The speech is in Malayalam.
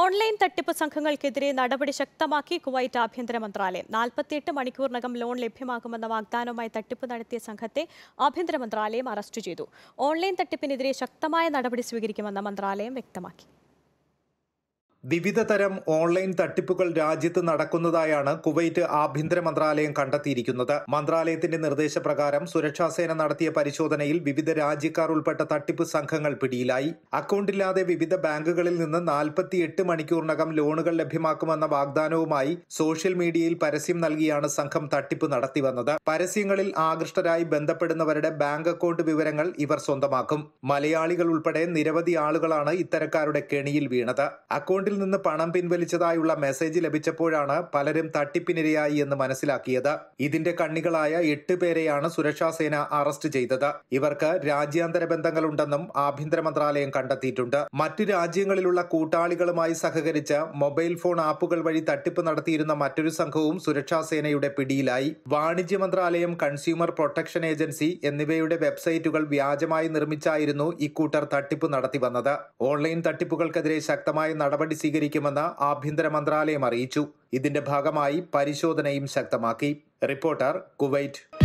ഓൺലൈൻ തട്ടിപ്പ് സംഘങ്ങൾക്കെതിരെ നടപടി ശക്തമാക്കി കുവൈറ്റ് ആഭ്യന്തര മന്ത്രാലയം നാൽപ്പത്തിയെട്ട് മണിക്കൂറിനകം ലോൺ ലഭ്യമാകുമെന്ന വാഗ്ദാനവുമായി തട്ടിപ്പ് നടത്തിയ സംഘത്തെ ആഭ്യന്തര മന്ത്രാലയം അറസ്റ്റ് ചെയ്തു ഓൺലൈൻ തട്ടിപ്പിനെതിരെ ശക്തമായ നടപടി സ്വീകരിക്കുമെന്ന് മന്ത്രാലയം വ്യക്തമാക്കി വിവിധ തരം ഓൺലൈൻ തട്ടിപ്പുകൾ രാജ്യത്ത് നടക്കുന്നതായാണ് കുവൈറ്റ് ആഭ്യന്തര മന്ത്രാലയം കണ്ടെത്തിയിരിക്കുന്നത് മന്ത്രാലയത്തിന്റെ നിർദ്ദേശപ്രകാരം സുരക്ഷാസേന നടത്തിയ പരിശോധനയിൽ വിവിധ രാജ്യക്കാർ ഉൾപ്പെട്ട തട്ടിപ്പ് സംഘങ്ങൾ പിടിയിലായി അക്കൗണ്ടില്ലാതെ വിവിധ ബാങ്കുകളിൽ നിന്ന് നാൽപ്പത്തിയെട്ട് മണിക്കൂറിനകം ലോണുകൾ ലഭ്യമാക്കുമെന്ന വാഗ്ദാനവുമായി സോഷ്യൽ മീഡിയയിൽ പരസ്യം നൽകിയാണ് സംഘം തട്ടിപ്പ് നടത്തിവന്നത് പരസ്യങ്ങളിൽ ആകൃഷ്ടരായി ബന്ധപ്പെടുന്നവരുടെ ബാങ്ക് അക്കൗണ്ട് വിവരങ്ങൾ ഇവർ സ്വന്തമാക്കും മലയാളികൾ ഉൾപ്പെടെ നിരവധി ആളുകളാണ് ഇത്തരക്കാരുടെ കെണിയിൽ വീണത് അക്കൗണ്ട് അക്കൗണ്ടിൽ നിന്ന് പണം പിൻവലിച്ചതായുള്ള മെസ്സേജ് ലഭിച്ചപ്പോഴാണ് പലരും തട്ടിപ്പിനിരയായി എന്ന് മനസ്സിലാക്കിയത് ഇതിന്റെ കണ്ണികളായ എട്ട് പേരെയാണ് സുരക്ഷാ സേന അറസ്റ്റ് ചെയ്തത് ഇവർക്ക് രാജ്യാന്തര ബന്ധങ്ങളുണ്ടെന്നും ആഭ്യന്തര മന്ത്രാലയം കണ്ടെത്തിയിട്ടുണ്ട് മറ്റു രാജ്യങ്ങളിലുള്ള കൂട്ടാളികളുമായി സഹകരിച്ച് മൊബൈൽ ഫോൺ ആപ്പുകൾ വഴി തട്ടിപ്പ് നടത്തിയിരുന്ന മറ്റൊരു സംഘവും സുരക്ഷാ സേനയുടെ പിടിയിലായി വാണിജ്യ മന്ത്രാലയം കൺസ്യൂമർ പ്രൊട്ടക്ഷൻ ഏജൻസി എന്നിവയുടെ വെബ്സൈറ്റുകൾ വ്യാജമായി നിർമ്മിച്ചായിരുന്നു ഇക്കൂട്ടർ തട്ടിപ്പ് നടത്തി വന്നത് ഓൺലൈൻ തട്ടിപ്പുകൾക്കെതിരെ ശക്തമായ നടപടി സ്വീകരിക്കുമെന്ന് ആഭ്യന്തര മന്ത്രാലയം അറിയിച്ചു ഇതിന്റെ ഭാഗമായി പരിശോധനയും ശക്തമാക്കി റിപ്പോർട്ടർ കുവൈറ്റ്